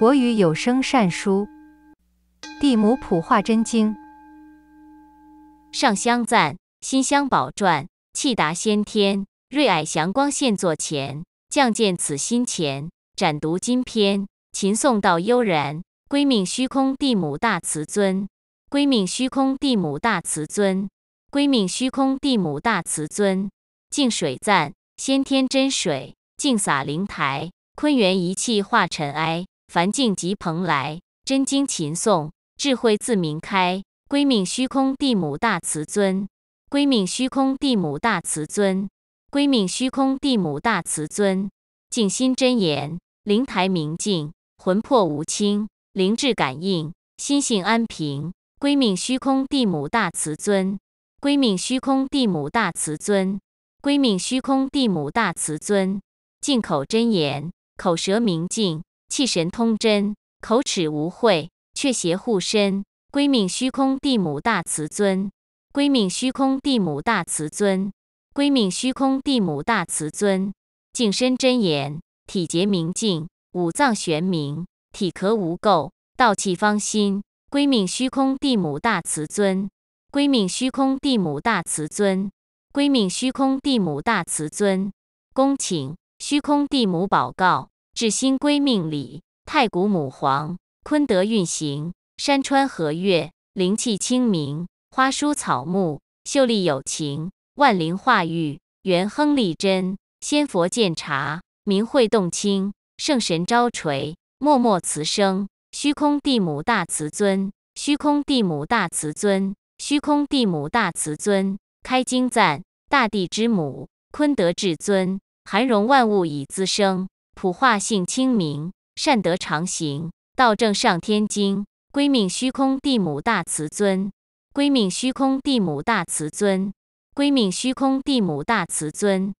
国语有声善书《地母普化真经》上香赞：心香宝传，气达先天，瑞霭祥光现座前。降见此心前，展读金篇，琴诵道悠然。归命虚空地母大慈尊，归命虚空地母大慈尊，归命虚空地母大慈尊。净水赞：先天真水，净洒灵台，坤元一气化尘埃。凡境即蓬莱，真经勤诵，智慧自明开。归命虚空地母大慈尊，归命虚空地母大慈尊，归命虚空地母大慈尊。静心真言，灵台明净，魂魄无清，灵智感应，心性安平。归命虚空地母大慈尊，归命虚空地母大慈尊，归命虚空地母大慈尊。净口真言，口舌明净。气神通真，口齿无秽，却邪护身。归命虚空地母大慈尊，归命虚空地母大慈尊，归命虚空地母大慈尊。净身真言，体洁明净，五脏玄明，体壳无垢，道气芳馨。归命虚空地母大慈尊，归命虚空地母大慈尊，归命虚空地母大慈尊。恭请虚空地母保告。至心归命礼，太古母皇坤德运行，山川河岳灵气清明，花蔬草木秀丽有情，万灵化育元亨利贞，仙佛鉴察明慧洞清，圣神昭垂默默慈生，虚空地母大慈尊，虚空地母大慈尊，虚空地母大慈尊，开经赞大地之母坤德至尊，含容万物以滋生。普化性清明，善德常行道正上天经。归命虚空地母大慈尊，归命虚空地母大慈尊，归命虚空地母大慈尊。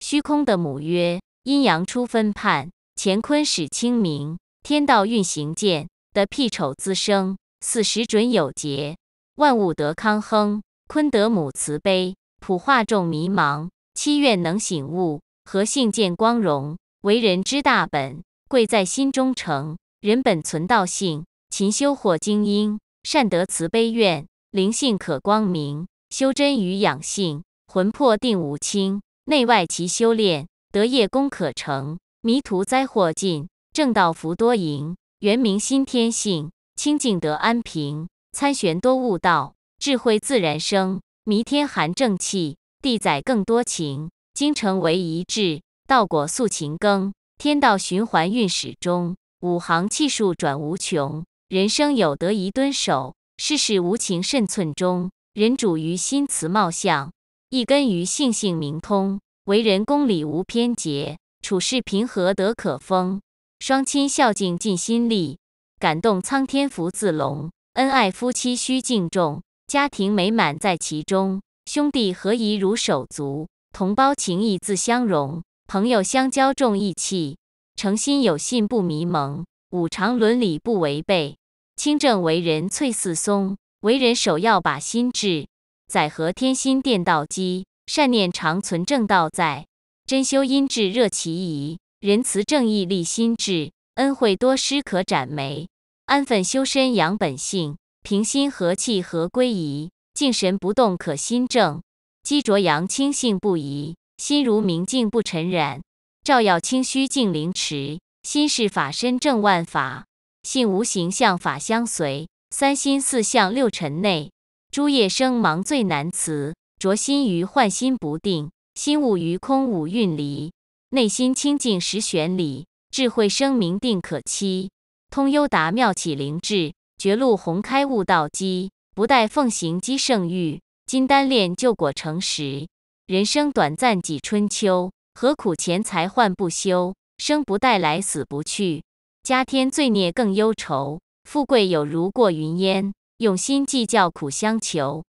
虚空的母曰：阴阳初分判，乾坤始清明。天道运行健，得辟丑滋生。四时准有节，万物得康亨。坤德母慈悲，普化众迷茫。七月能醒悟，何性见光荣？为人之大本，贵在心中诚。人本存道性，勤修或精英。善得慈悲愿，灵性可光明。修真与养性，魂魄定无轻。内外齐修炼，得业功可成。迷途灾祸尽，正道福多盈。原明心天性，清净得安平。参玄多悟道，智慧自然生。弥天寒正气，地载更多情。精诚为一致。稻果素勤耕，天道循环运始终。五行气数转无穷，人生有得宜蹲守。世事无情甚寸中，人主于心慈貌相。一根于性性明通，为人公理无偏节，处事平和德可丰。双亲孝敬尽心力，感动苍天福自隆。恩爱夫妻须敬重，家庭美满在其中。兄弟何宜如手足，同胞情谊自相融。朋友相交重义气，诚心有信不迷蒙。五常伦理不违背，清正为人翠似松。为人首要把心志，载和天心电道基。善念常存正道在，真修因智热其仪。仁慈正义立心志，恩惠多施可展眉。安分修身养本性，平心和气和归宜，静神不动可心正，积浊扬清性不移。心如明镜不尘染，照耀清虚净灵池。心是法身正万法，性无形相法相随。三心四相六尘内，诸业生忙最难辞。着心于幻心不定，心悟于空五蕴离。内心清净十玄理，智慧生明定可期。通幽达妙启灵智，绝路宏开悟道机。不待奉行积圣欲，金丹炼就果成时。人生短暂几春秋，何苦钱财换不休？生不带来，死不去，家天罪孽更忧愁。富贵有如过云烟，用心计较苦相求。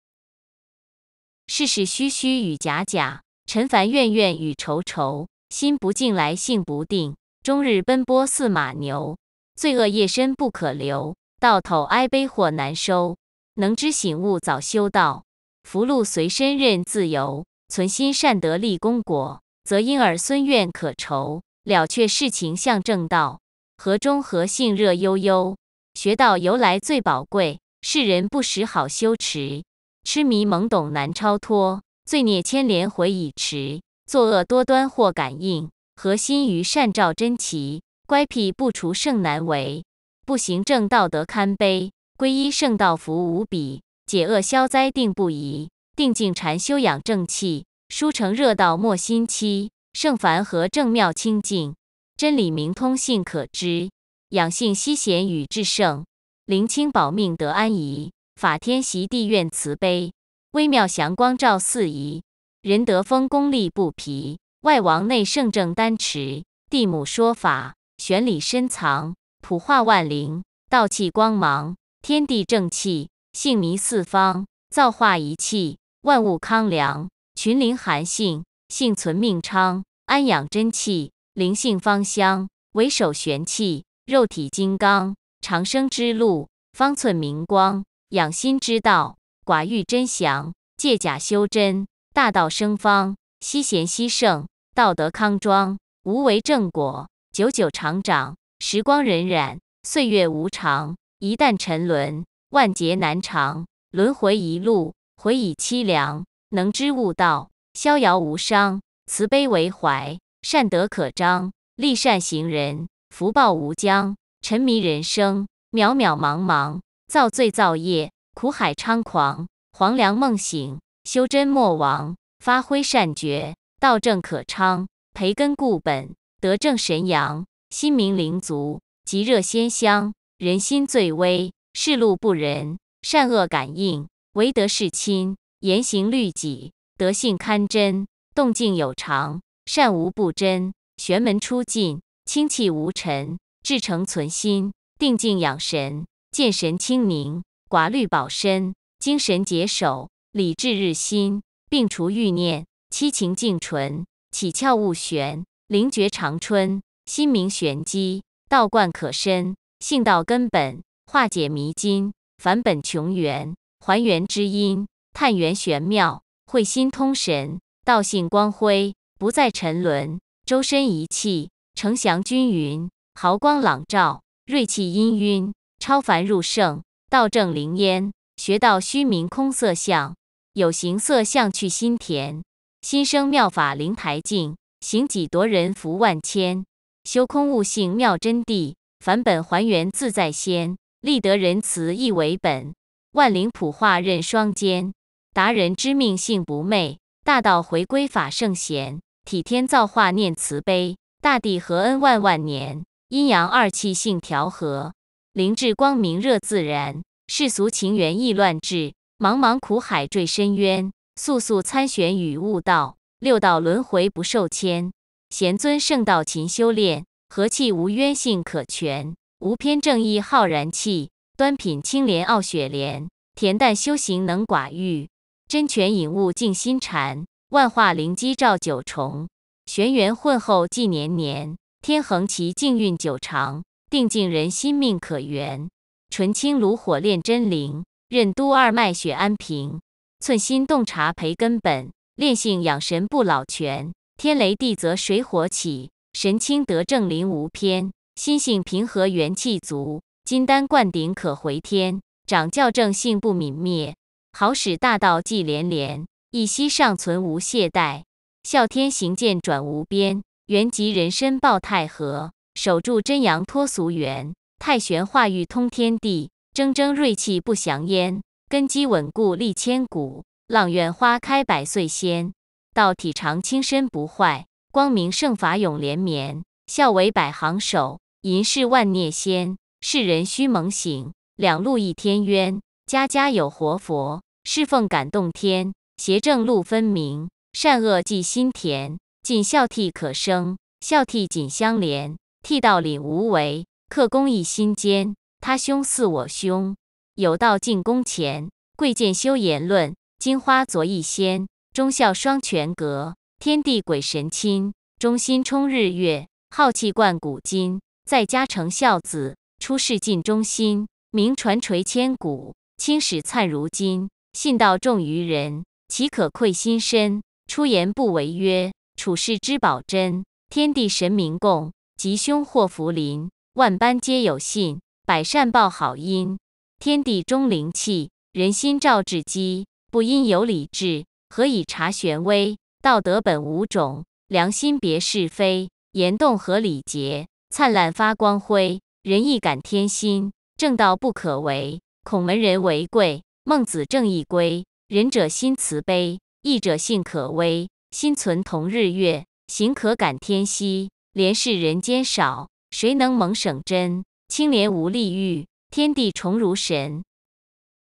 世事虚虚与假假，尘凡怨怨与愁愁。心不静来性不定，终日奔波似马牛。罪恶业深不可留，到头哀悲祸难收。能知醒悟早修道，福禄随身任自由。存心善德立功果，则因而孙怨可酬，了却事情向正道。何中何信热悠悠，学道由来最宝贵。世人不识好修持，痴迷懵懂难超脱，罪孽牵连悔已迟。作恶多端或感应，何心于善照真奇？乖僻不除胜难为，不行正道德堪悲。皈依圣道福无比，解厄消灾定不疑。定静禅修养正气，书成热道莫心期。圣凡和正妙清净，真理明通性可知。养性息贤与至圣，灵清保命得安怡。法天席地愿慈悲，微妙祥光照四仪。仁德风功力不疲，外王内圣正丹池，地母说法玄理深藏，普化万灵道气光芒。天地正气性迷四方，造化一气。万物康良，群灵含性，幸存命昌，安养真气，灵性芳香，为首玄气，肉体金刚，长生之路，方寸明光，养心之道，寡欲真祥，借假修真，大道生方，惜贤惜圣，道德康庄，无为正果，久久长长，时光荏苒，岁月无常，一旦沉沦，万劫难长，轮回一路。悔以凄凉，能知悟道，逍遥无伤；慈悲为怀，善德可彰，立善行人，福报无疆。沉迷人生，渺渺茫茫，造罪造业，苦海猖狂。黄粱梦醒，修真莫忘，发挥善觉，道正可昌；培根固本，德正神扬，心明灵足，极热鲜香。人心最危，世路不仁，善恶感应。唯德是亲，言行律己，德性堪真，动静有常，善无不真。玄门出进，清气无尘，至诚存心，定静养神，见神清明，寡虑保身，精神洁守，理智日新，病除欲念，七情净纯，起窍悟玄，灵觉长春，心明玄机，道观可深，性道根本，化解迷津，返本穷源。还原之音，探源玄妙，慧心通神，道性光辉，不再沉沦，周身一气，呈祥均匀，毫光朗照，锐气氤氲，超凡入圣，道正灵焉，学道虚名空色相，有形色相去心田，心生妙法灵台境，行己夺人福万千，修空悟性妙真谛，返本还原自在仙，立德仁慈亦为本。万灵普化任双肩，达人知命性不昧，大道回归法圣贤，体天造化念慈悲，大地和恩万万年，阴阳二气性调和，灵智光明热自然，世俗情缘意乱至，茫茫苦海坠深渊，速速参玄与悟道，六道轮回不受牵，贤尊圣道勤修炼，和气无冤性可全，无偏正义浩然气。端品清莲傲雪莲，恬淡修行能寡欲；真泉引悟静心禅，万化灵机照九重。玄元混后即年年，天恒其静运久长。定境人心命可圆，纯清炉火炼真灵。任督二脉血安平，寸心洞察培根本。炼性养神不老泉，天雷地泽水火起。神清德正灵无偏，心性平和元气足。金丹灌顶可回天，掌教正性不泯灭，好使大道济连连，一息尚存无懈怠。啸天行剑转无边，元极人身抱太和，守住真阳脱俗缘，太玄化玉通天地，铮铮锐气不降焉，根基稳固立千古，阆苑花开百岁仙。道体长青身不坏，光明圣法永连绵，孝为百行首，银世万孽仙。世人须猛醒，两路一天渊，家家有活佛，侍奉感动天。邪正路分明，善恶记心田。尽孝悌可生，孝悌紧相连。悌道理无违，克公义心坚。他兄似我兄，有道尽宫前，贵贱修言论，金花佐一仙。忠孝双全格，天地鬼神亲。忠心冲日月，浩气贯古今。在家成孝子。出世尽忠心，名传垂千古；青史灿如今。信道重于人，岂可愧心身？出言不违约，处世之保真；天地神明共，吉凶祸福临；万般皆有信，百善报好因。天地中灵气，人心照至基；不因有理智，何以察玄微？道德本无种，良心别是非；言动合礼节，灿烂发光辉。仁义感天心，正道不可违。孔门人为贵，孟子正义归。仁者心慈悲，义者性可微。心存同日月，行可感天心。怜是人间少，谁能蒙省真？清莲无利欲，天地崇如神。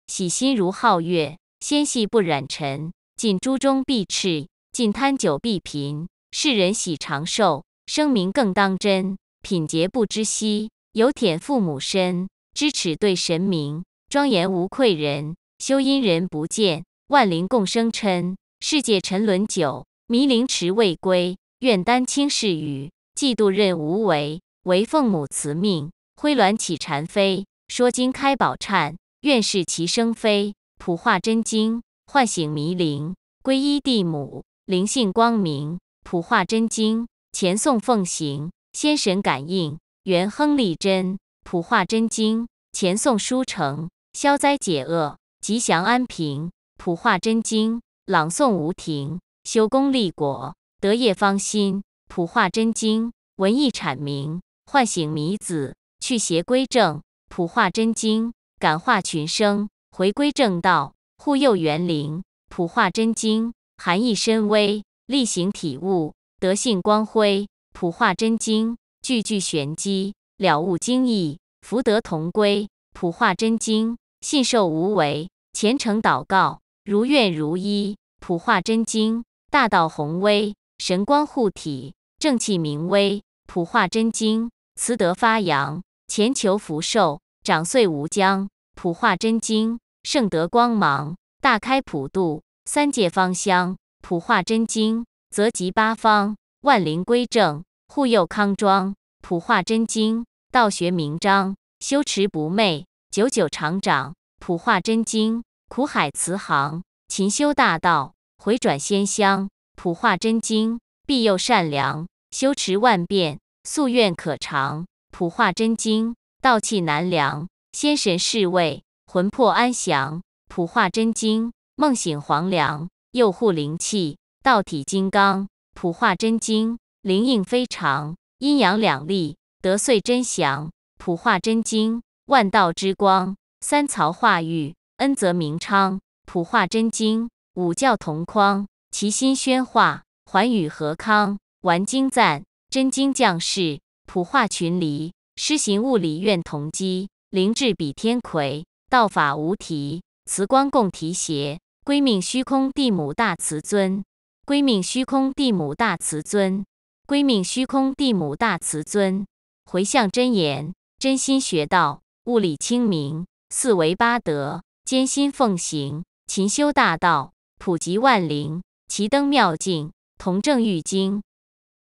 喜心如皓月，纤细不染尘。尽诸中必赤，尽贪酒必贫。世人喜长寿，生民更当真。品节不知惜。有舔父母身，知耻对神明，庄严无愧人，修因人不见，万灵共生嗔。世界沉沦久，迷灵迟未归。愿丹青侍语，嫉妒任无为。唯奉母慈命，灰鸾起禅飞，说经开宝忏。愿是其生非，普化真经唤醒迷灵，皈依地母灵性光明，普化真经前诵奉行，先神感应。元亨利贞，普化真经；前宋书城，消灾解厄，吉祥安平。普化真经，朗诵无停，修功立果，德业芳心，普化真经，文艺阐明，唤醒迷子，去邪归正。普化真经，感化群生，回归正道，护佑元灵。普化真经，含义深微，力行体悟，德性光辉。普化真经。句句玄机，了悟经义，福德同归。普化真经，信受无为，虔诚祷告，如愿如一，普化真经，大道宏威，神光护体，正气明威。普化真经，慈德发扬，前求福寿，长岁无疆。普化真经，圣德光芒，大开普渡，三界芳香。普化真经，则集八方，万灵归正。护佑康庄，普化真经，道学名章，修持不昧，久久长长。普化真经，苦海慈航，勤修大道，回转仙乡。普化真经，庇佑善良，修持万变，夙愿可偿。普化真经，道气难量，仙神侍卫，魂魄安详。普化真经，梦醒黄粱，佑护灵气，道体金刚。普化真经。灵应非常，阴阳两立，得岁真祥。普化真经，万道之光，三曹化育，恩泽名昌。普化真经，五教同匡，齐心宣化，寰宇和康。玩经赞真经，降世，普化群黎，施行物理，愿同基。灵智比天魁，道法无题，慈光共提携。归命虚空地母大慈尊，归命虚空地母大慈尊。归命虚空地母大慈尊，回向真言，真心学道，物理清明，四维八德，艰辛奉行，勤修大道，普及万灵，齐登妙境，同证玉经。